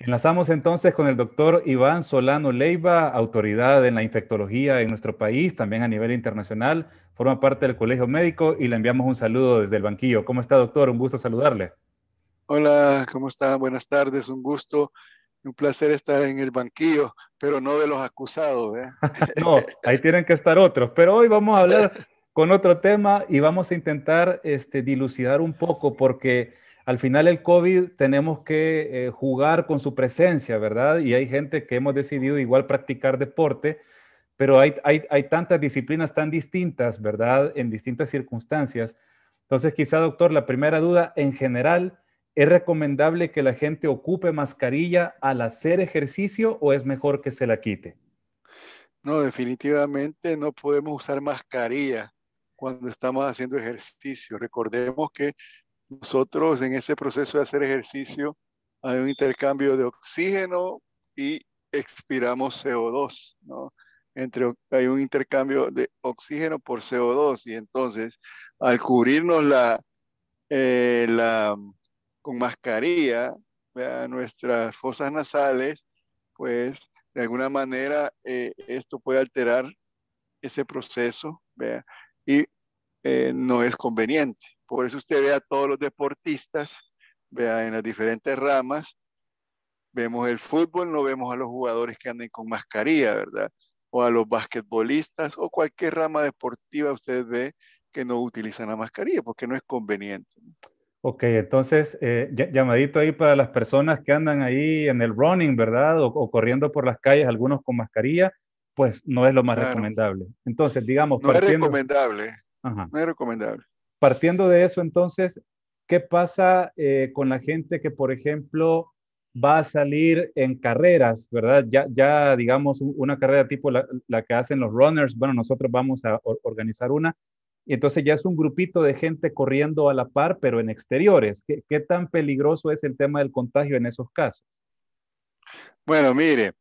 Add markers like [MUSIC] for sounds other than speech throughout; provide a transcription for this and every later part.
Enlazamos entonces con el doctor Iván Solano Leiva, autoridad en la infectología en nuestro país, también a nivel internacional, forma parte del Colegio Médico y le enviamos un saludo desde el banquillo. ¿Cómo está, doctor? Un gusto saludarle. Hola, ¿cómo está? Buenas tardes, un gusto. Un placer estar en el banquillo, pero no de los acusados. ¿eh? [LAUGHS] no, ahí tienen que estar otros. Pero hoy vamos a hablar [LAUGHS] con otro tema y vamos a intentar este, dilucidar un poco porque al final el COVID tenemos que eh, jugar con su presencia, ¿verdad? Y hay gente que hemos decidido igual practicar deporte, pero hay, hay, hay tantas disciplinas tan distintas, ¿verdad? En distintas circunstancias. Entonces, quizá, doctor, la primera duda, en general, ¿es recomendable que la gente ocupe mascarilla al hacer ejercicio o es mejor que se la quite? No, definitivamente no podemos usar mascarilla cuando estamos haciendo ejercicio. Recordemos que nosotros en ese proceso de hacer ejercicio hay un intercambio de oxígeno y expiramos CO2, ¿no? Entre, hay un intercambio de oxígeno por CO2 y entonces al cubrirnos la, eh, con mascarilla nuestras fosas nasales, pues de alguna manera eh, esto puede alterar ese proceso y eh, no es conveniente. Por eso usted ve a todos los deportistas, vea en las diferentes ramas, vemos el fútbol, no vemos a los jugadores que anden con mascarilla, ¿verdad? O a los basquetbolistas o cualquier rama deportiva usted ve que no utilizan la mascarilla porque no es conveniente. Ok, entonces, eh, llamadito ahí para las personas que andan ahí en el running, ¿verdad? O, corriendo por las calles, algunos con mascarilla, pues no es lo más recomendable. Entonces, digamos... No es recomendable. No es recomendable partiendo de eso, entonces, ¿qué pasa eh, con la gente que, por ejemplo, va a salir en carreras, ¿verdad? Ya, digamos, una carrera tipo la, que hacen los runners, bueno, nosotros vamos a organizar una, y entonces ya es un grupito de gente corriendo a la par, pero en exteriores. ¿Qué, tan peligroso es el tema del contagio en esos casos? Bueno, mire,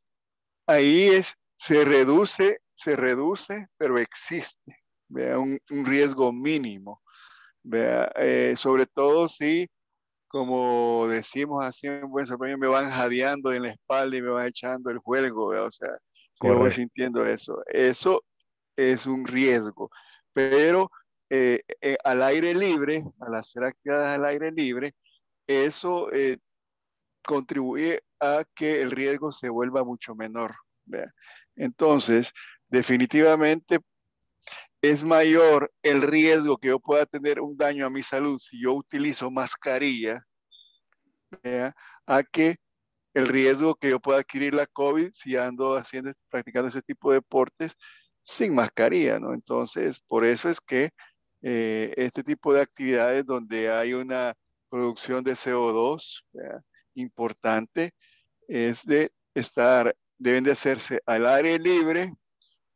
ahí es, se reduce, se reduce, pero existe. un riesgo mínimo. Eh, sobre todo si, como decimos así en Buen me van jadeando en la espalda y me van echando el juego, o sea, como voy sintiendo eso. Eso es un riesgo, pero eh, eh, al aire libre, al hacer actividades al aire libre, eso contribuye a que el riesgo se vuelva mucho menor. Entonces, definitivamente es mayor el riesgo que yo pueda tener un daño a mi salud si yo utilizo mascarilla ¿ya? a que el riesgo que yo pueda adquirir la COVID si ando haciendo, practicando ese tipo de deportes sin mascarilla, ¿no? Entonces, por eso es que eh, este tipo de actividades donde hay una producción de CO2 importante es de estar, deben de hacerse al aire libre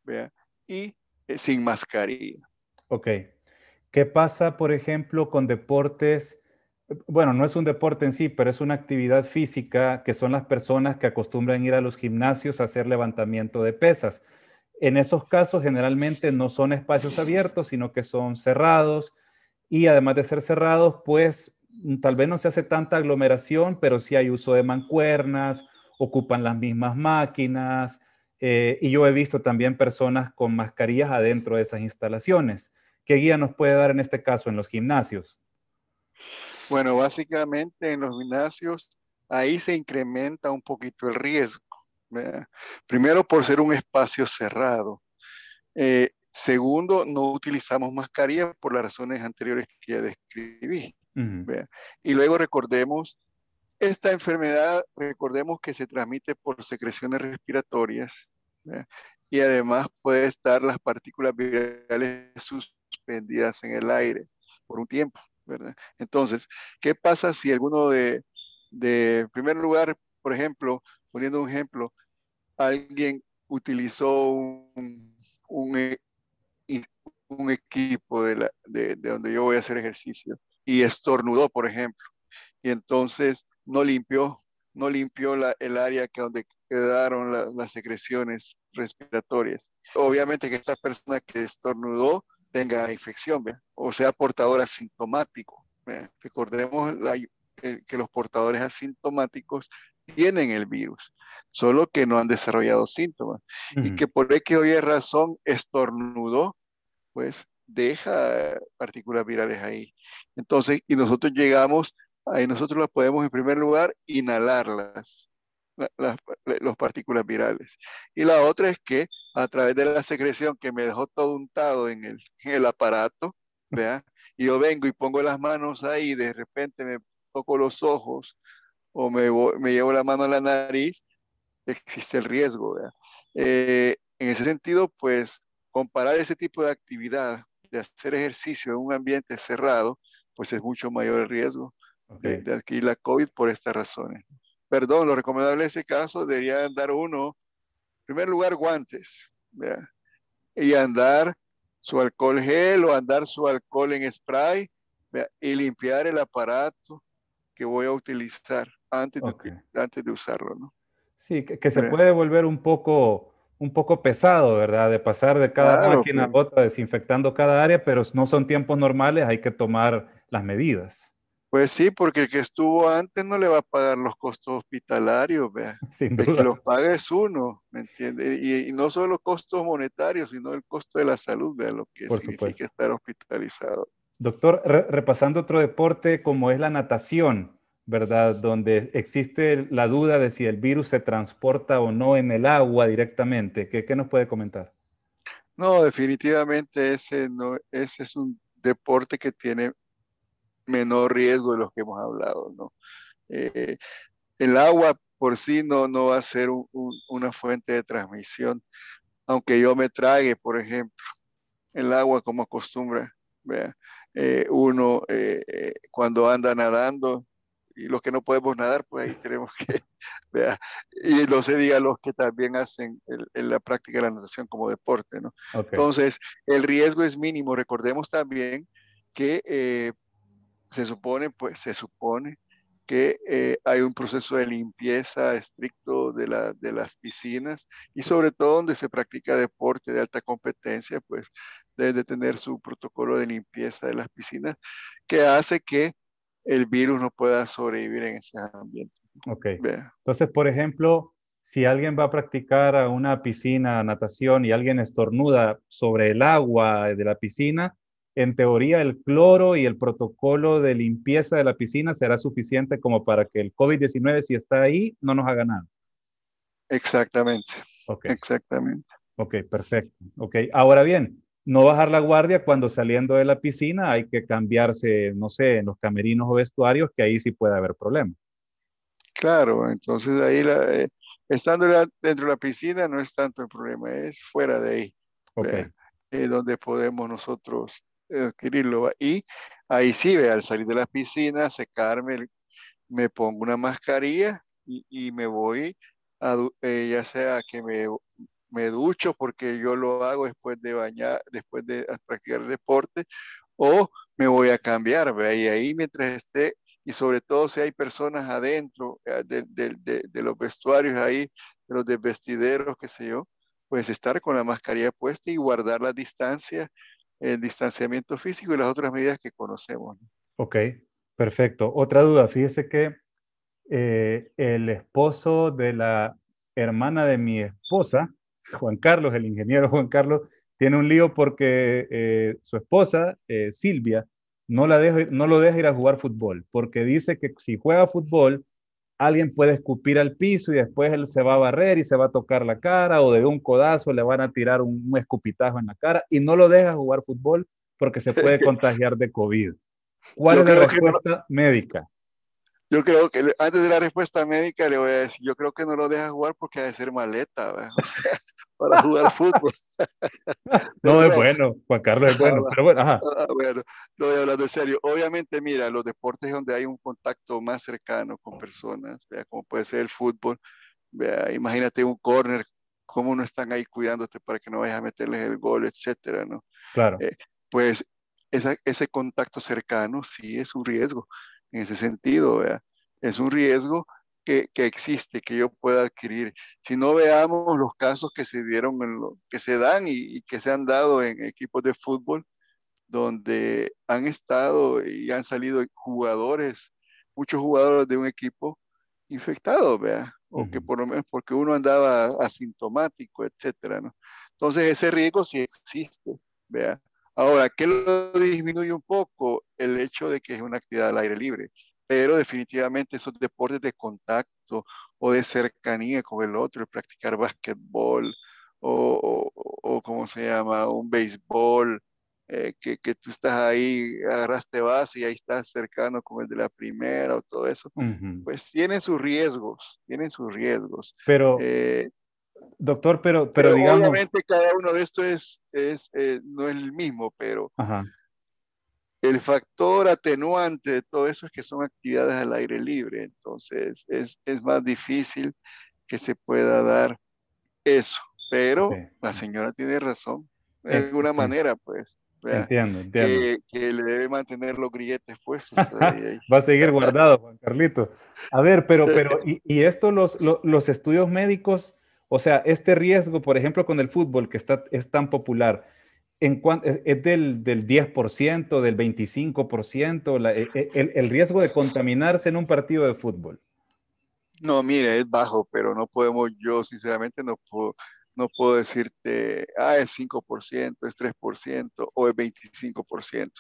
¿ya? y eh, sin mascarilla. Ok. ¿Qué pasa, por ejemplo, con deportes? Bueno, no es un deporte en sí, pero es una actividad física que son las personas que acostumbran ir a los gimnasios a hacer levantamiento de pesas. En esos casos generalmente no son espacios abiertos, sino que son cerrados y además de ser cerrados, pues tal vez no se hace tanta aglomeración, pero sí hay uso de mancuernas, ocupan las mismas máquinas, eh, y yo he visto también personas con mascarillas adentro de esas instalaciones. ¿Qué guía nos puede dar en este caso en los gimnasios? Bueno, básicamente en los gimnasios ahí se incrementa un poquito el riesgo. Primero por ser un espacio cerrado. Eh, segundo, no utilizamos mascarillas por las razones anteriores que ya describí. Y luego recordemos esta enfermedad, recordemos que se transmite por secreciones respiratorias ¿eh? Y además puede estar las partículas virales suspendidas en el aire por un tiempo, Entonces, ¿qué pasa si alguno de, de primer lugar, por ejemplo, poniendo un ejemplo, alguien utilizó un, e, equipo de donde yo voy a hacer ejercicio y estornudó, por ejemplo, y entonces no limpió no limpió el área que donde quedaron las secreciones respiratorias. Obviamente que esta persona que estornudó tenga infección o sea portador asintomático. Recordemos que los portadores asintomáticos tienen el virus, solo que no han desarrollado síntomas. Y que por qué hoy es razón estornudó, pues deja partículas virales ahí. Entonces, y nosotros llegamos Ahí nosotros las podemos, en primer lugar, inhalarlas, las, partículas virales. Y la otra es que a través de la secreción que me dejó todo untado en el, aparato, y yo vengo y pongo las manos ahí, de repente me toco los ojos o me, llevo la mano a la nariz, existe el riesgo. Eh, en ese sentido, pues comparar ese tipo de actividad, de hacer ejercicio en un ambiente cerrado, pues es mucho mayor el riesgo de adquirir la COVID por estas razones. Perdón, lo recomendable en ese caso debería andar uno, en primer lugar, guantes, y andar su alcohol gel o andar su alcohol en spray y limpiar el aparato que voy a utilizar antes, de, antes de usarlo. Sí, que, se puede volver un poco un poco pesado, ¿verdad? De pasar de cada máquina a pues. otra, desinfectando cada área, pero no son tiempos normales, hay que tomar las medidas. Pues sí, porque el que estuvo antes no le va a pagar los costos hospitalarios, vea. [LAUGHS] Sin los paga es uno, ¿me entiende? Y, no solo los costos monetarios, sino el costo de la salud, vea, lo que significa estar hospitalizado. Doctor, repasando otro deporte como es la natación, ¿verdad? Donde existe la duda de si el virus se transporta o no en el agua directamente. ¿Qué, qué nos puede comentar? No, definitivamente ese, no, ese es un deporte que tiene menor riesgo de los que hemos hablado, ¿no? Eh, el agua por sí no, no va a ser una fuente de transmisión, aunque yo me trague, por ejemplo, el agua como acostumbra, vea, eh, uno eh, cuando anda nadando, y los que no podemos nadar, pues ahí tenemos que, [LAUGHS] vea, y no se diga los que también hacen el, la práctica de la natación como deporte, ¿no? Entonces, el riesgo es mínimo. Recordemos también que se supone, pues se supone que eh, hay un proceso de limpieza estricto de, las piscinas y sobre todo donde se practica deporte de alta competencia, pues debe tener su protocolo de limpieza de las piscinas que hace que el virus no pueda sobrevivir en ese ambiente. Ok. Entonces, por ejemplo, si alguien va a practicar a una piscina natación y alguien estornuda sobre el agua de la piscina, en teoría el cloro y el protocolo de limpieza de la piscina será suficiente como para que el COVID-19, si está ahí, no nos haga nada. Exactamente. Okay. Exactamente. Ok, perfecto. Ok, ahora bien, no bajar la guardia cuando saliendo de la piscina hay que cambiarse, no sé, en los camerinos o vestuarios, que ahí sí puede haber problemas. Claro, entonces ahí, la, eh, estando dentro de la piscina no es tanto el problema, es fuera de ahí. Okay. Eh, donde podemos nosotros adquirirlo. Y ahí sí, ve, al salir de la piscina, secarme, me pongo una mascarilla y, me voy, eh, ya sea que me, ducho, porque yo lo hago después de bañar, después de practicar el deporte, o me voy a cambiar, ve, y ahí mientras esté y sobre todo si hay personas adentro eh, de, los vestuarios ahí, de los desvestideros, qué sé yo, pues estar con la mascarilla puesta y guardar la distancia el distanciamiento físico y las otras medidas que conocemos. Ok, perfecto. Otra duda, fíjese que eh, el esposo de la hermana de mi esposa, Juan Carlos, el ingeniero Juan Carlos, tiene un lío porque eh, su esposa, eh, Silvia, no, la no lo deja ir a jugar fútbol, porque dice que si juega fútbol, alguien puede escupir al piso y después él se va a barrer y se va a tocar la cara o de un codazo le van a tirar un, escupitazo escupitajo en la cara y no lo deja jugar fútbol porque se puede [LAUGHS] contagiar de COVID. ¿Cuál es la respuesta médica? Yo creo que antes de la respuesta médica le voy a decir, yo creo que no lo deja jugar porque ha de ser maleta, [LAUGHS] o para jugar fútbol. [LAUGHS] no, es bueno, Juan Carlos es bueno, pero bueno, ajá. Ah, bueno, voy hablando en serio. Obviamente, mira, los deportes donde hay un contacto más cercano con personas, como puede ser el fútbol, vea, imagínate un corner, cómo no están ahí cuidándote para que no vayas a meterles el gol, etcétera, ¿no? Claro. Eh, pues ese contacto cercano sí es un riesgo en ese sentido, Es un riesgo que, que, existe, que yo pueda adquirir. Si no veamos los casos que se dieron, en lo, que se dan y, que se han dado en equipos de fútbol, donde han estado y han salido jugadores, muchos jugadores de un equipo infectados, vea O que por lo menos porque uno andaba asintomático, etcétera, ¿no? Entonces ese riesgo sí existe, vea. Ahora, ¿qué lo disminuye un poco? El hecho de que es una actividad al aire libre, pero definitivamente esos deportes de contacto o de cercanía con el otro, el practicar básquetbol o, o, ¿cómo se llama? Un béisbol, eh, que, tú estás ahí, agarraste base y ahí estás cercano con el de la primera o todo eso, pues tienen sus riesgos, tienen sus riesgos. Pero, eh, Doctor, pero, pero, digamos... Obviamente cada uno de estos es, es eh, no es el mismo, pero el factor atenuante de todo eso es que son actividades al aire libre, entonces es, más difícil que se pueda dar eso. Pero la señora tiene razón, de eh, alguna manera, pues. Entiendo, entiendo. Que, le debe mantener los grilletes puestos. [LAUGHS] Va a seguir guardado, Juan Carlito. A ver, pero, [LAUGHS] pero y, y esto los, los estudios médicos o sea, este riesgo, por ejemplo, con el fútbol, que está, es tan popular, es del, 10%, del 25%, e, e, el, riesgo de contaminarse en un partido de fútbol. No, mire, es bajo, pero no podemos, yo sinceramente no puedo, no puedo decirte, ah, es 5%, es 3% o es 25%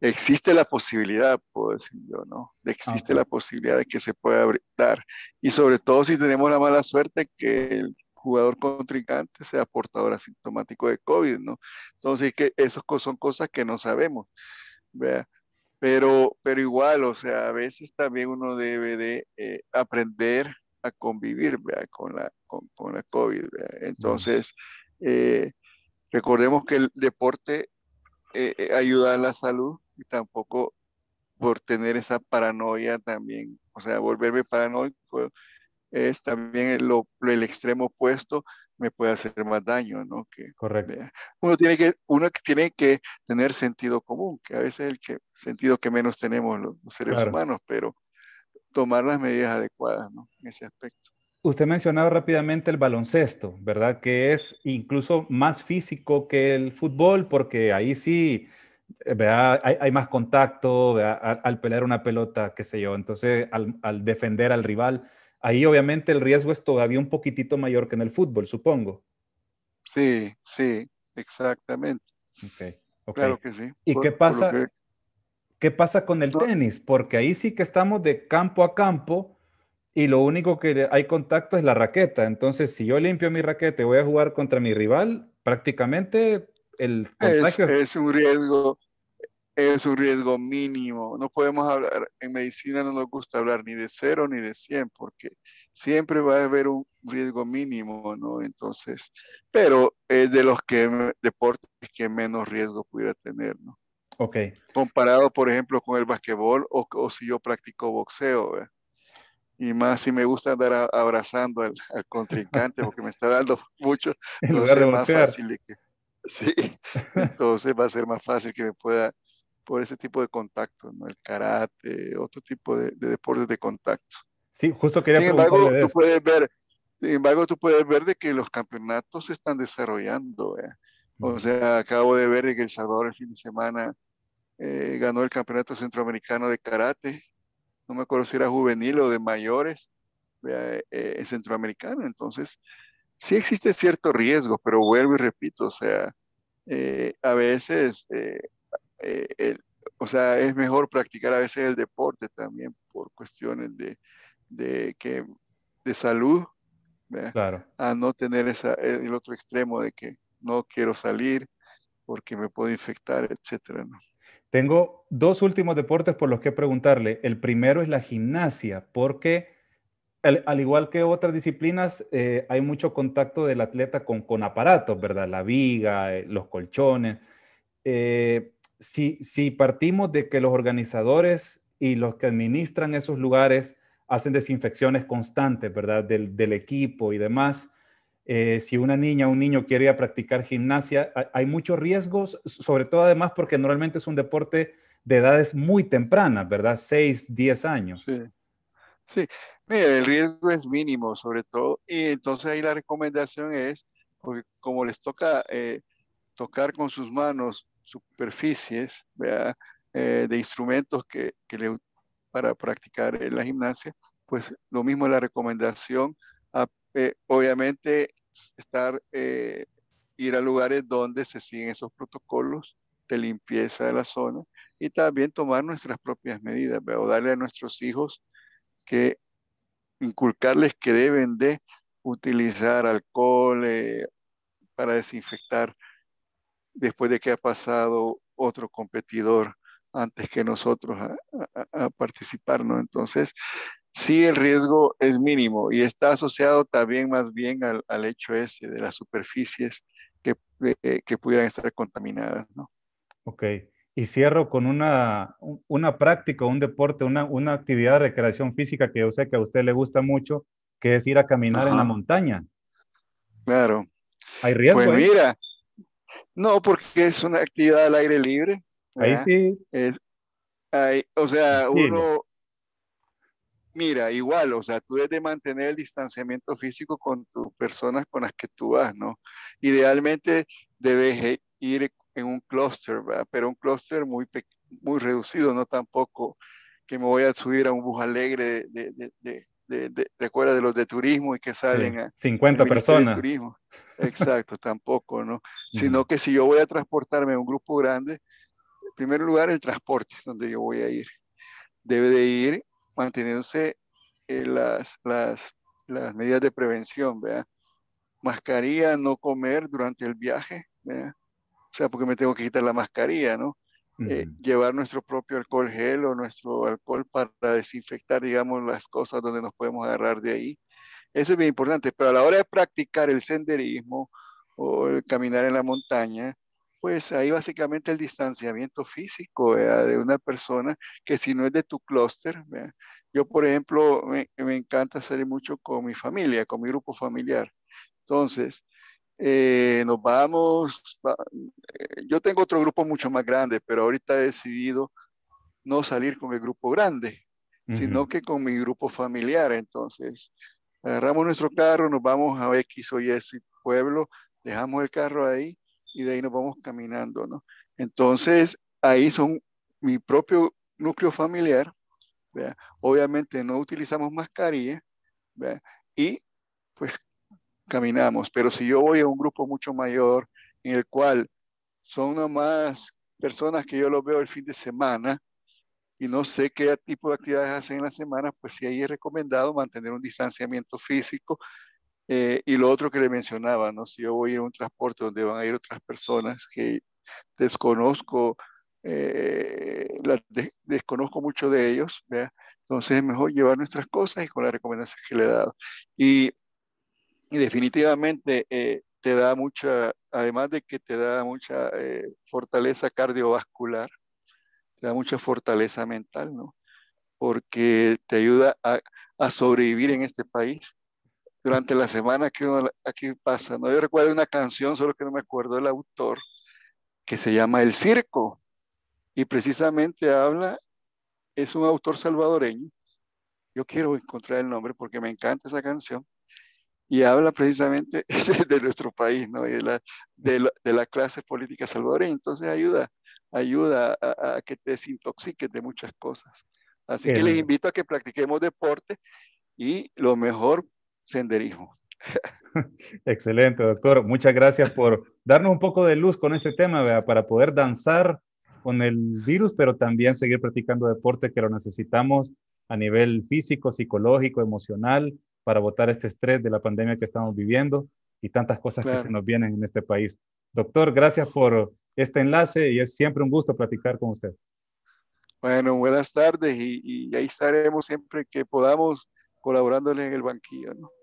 existe la posibilidad, puedo decir yo, ¿no? Existe la posibilidad de que se pueda dar. Y sobre todo si tenemos la mala suerte que el jugador contrincante sea portador asintomático de COVID, ¿no? Entonces, que esas son cosas que no sabemos, ¿vea? Pero, pero igual, o sea, a veces también uno debe de eh, aprender a convivir ¿vea? Con, la, con, COVID. Entonces, eh, recordemos que el deporte eh, eh, ayudar a la salud y tampoco por tener esa paranoia también, o sea, volverme paranoico es también el, extremo opuesto me puede hacer más daño, ¿no? Correcto. Uno tiene que, uno tiene que tener sentido común, que a veces es el que, sentido que menos tenemos los, seres humanos, pero tomar las medidas adecuadas, ¿no? En ese aspecto. Usted mencionaba rápidamente el baloncesto, ¿verdad? Que es incluso más físico que el fútbol, porque ahí sí, eh, hay, hay, más contacto al, pelear una pelota, qué sé yo, entonces al, defender al rival. Ahí obviamente el riesgo es todavía un poquitito mayor que en el fútbol, supongo. Sí, sí, exactamente. Claro que sí. ¿Y qué pasa? ¿Qué pasa con el tenis? Porque ahí sí que estamos de campo a campo y lo único que hay contacto es la raqueta. Entonces, si yo limpio mi raqueta y voy a jugar contra mi rival, prácticamente el Es, un riesgo, es un riesgo mínimo. No podemos hablar, en medicina no nos gusta hablar ni de cero ni de cien, porque siempre va a haber un riesgo mínimo, ¿no? Entonces, pero es de los que, deportes que menos riesgo pudiera tener, ¿no? Ok. Comparado, por ejemplo, con el basquetbol o, o si yo practico boxeo, ¿verdad? y más si me gusta andar abrazando al, contrincante porque me está dando mucho, [LAUGHS] entonces más fácil que, sí, [LAUGHS] entonces va a ser más fácil que me pueda por ese tipo de contacto, ¿no? el karate, otro tipo de, deportes de contacto. Sí, justo quería sin embargo, tú puedes ver, sin embargo, tú puedes ver de que los campeonatos se están desarrollando. ¿eh? O sea, acabo de ver que El Salvador el fin de semana eh, ganó el campeonato centroamericano de karate no me acuerdo si era juvenil o de mayores eh, eh, en centroamericano. Entonces, sí existe cierto riesgo, pero vuelvo y repito, o sea, eh, a veces, o sea, es mejor practicar a veces el deporte también por cuestiones de, de que, de salud, a no tener esa, el otro extremo de que no quiero salir porque me puedo infectar, etcétera, ¿no? Tengo dos últimos deportes por los que preguntarle. El primero es la gimnasia, porque al, igual que otras disciplinas, eh, hay mucho contacto del atleta con, aparatos, ¿verdad? La viga, eh, los colchones. Eh, si, partimos de que los organizadores y los que administran esos lugares hacen desinfecciones constantes, ¿verdad? Del, del equipo y demás. Eh, si una niña o un niño quiere practicar gimnasia, hay muchos riesgos, sobre todo además porque normalmente es un deporte de edades muy tempranas, ¿verdad? 6, 10 años. Sí. sí. el riesgo es mínimo, sobre todo, y entonces ahí la recomendación es, porque como les toca eh, tocar con sus manos superficies eh, de instrumentos que, para practicar en la gimnasia, pues lo mismo es la recomendación eh, obviamente estar, eh, ir a lugares donde se siguen esos protocolos de limpieza de la zona y también tomar nuestras propias medidas, ¿verdad? darle a nuestros hijos que inculcarles que deben de utilizar alcohol eh, para desinfectar después de que ha pasado otro competidor antes que nosotros a, a participar, ¿no? Entonces, sí el riesgo es mínimo y está asociado también más bien al, hecho ese de las superficies eh, que, pudieran estar contaminadas, ¿no? Ok, y cierro con una, práctica, un deporte, una, actividad de recreación física que yo sé que a usted le gusta mucho, que es ir a caminar en la montaña. Claro. ¿Hay pues riesgo? Pues mira, no, porque es una actividad al aire libre. Ahí sí. o sea, uno mira, igual, o sea, tú debes de mantener el distanciamiento físico con tus personas con las que tú vas, ¿no? Idealmente debes e, ir en un clúster, pero un clúster muy, muy reducido, no tampoco que me voy a subir a un bus alegre de, de, de, los de turismo y que salen a 50 personas. turismo. Exacto, tampoco, ¿no? [LAUGHS] Sino que si yo voy a transportarme a un grupo grande, en primer lugar el transporte donde yo voy a ir. Debe de ir manteniéndose eh, las, las, las, medidas de prevención, ¿vea? Mascarilla, no comer durante el viaje, ¿vea? O sea, porque me tengo que quitar la mascarilla, ¿no? Eh, llevar nuestro propio alcohol gel o nuestro alcohol para desinfectar, digamos, las cosas donde nos podemos agarrar de ahí. Eso es bien importante, pero a la hora de practicar el senderismo o el caminar en la montaña, pues ahí básicamente el distanciamiento físico de una persona que si no es de tu clúster, yo por ejemplo me, encanta salir mucho con mi familia, con mi grupo familiar. Entonces, eh, nos vamos, eh, yo tengo otro grupo mucho más grande, pero ahorita he decidido no salir con el grupo grande, sino que con mi grupo familiar. Entonces, agarramos nuestro carro, nos vamos a X o Y pueblo, dejamos el carro ahí y de ahí nos vamos caminando, ¿no? Entonces, ahí son mi propio núcleo familiar, obviamente no utilizamos mascarilla, y pues caminamos, pero si yo voy a un grupo mucho mayor en el cual son nomás personas que yo los veo el fin de semana y no sé qué tipo de actividades hacen en la semana, pues sí ahí es recomendado mantener un distanciamiento físico eh, y lo otro que le mencionaba, ¿no? si yo voy a ir a un transporte donde van a ir otras personas que desconozco, eh, desconozco mucho de ellos, entonces es mejor llevar nuestras cosas y con las recomendaciones que le he dado. Y, definitivamente eh, te da mucha, además de que te da mucha fortaleza cardiovascular, te da mucha fortaleza mental, ¿no? porque te ayuda a, a sobrevivir en este país durante la semana que aquí pasa. ¿no? Yo recuerdo una canción, solo que no me acuerdo del autor, que se llama El Circo. Y precisamente habla, es un autor salvadoreño. Yo quiero encontrar el nombre porque me encanta esa canción. Y habla precisamente [LAUGHS] de, nuestro país, ¿no? Y de la, de, la, clase política salvadoreña. Entonces ayuda, ayuda a, que te desintoxiques de muchas cosas. Así que les invito a que practiquemos deporte y lo mejor senderismo. [LAUGHS] Excelente, doctor. Muchas gracias por darnos un poco de luz con este tema, para poder danzar con el virus, pero también seguir practicando deporte que lo necesitamos a nivel físico, psicológico, emocional, para botar este estrés de la pandemia que estamos viviendo y tantas cosas que se nos vienen en este país. Doctor, gracias por este enlace y es siempre un gusto platicar con usted. Bueno, buenas tardes y, y ahí estaremos siempre que podamos colaborándole en el banquillo, ¿no?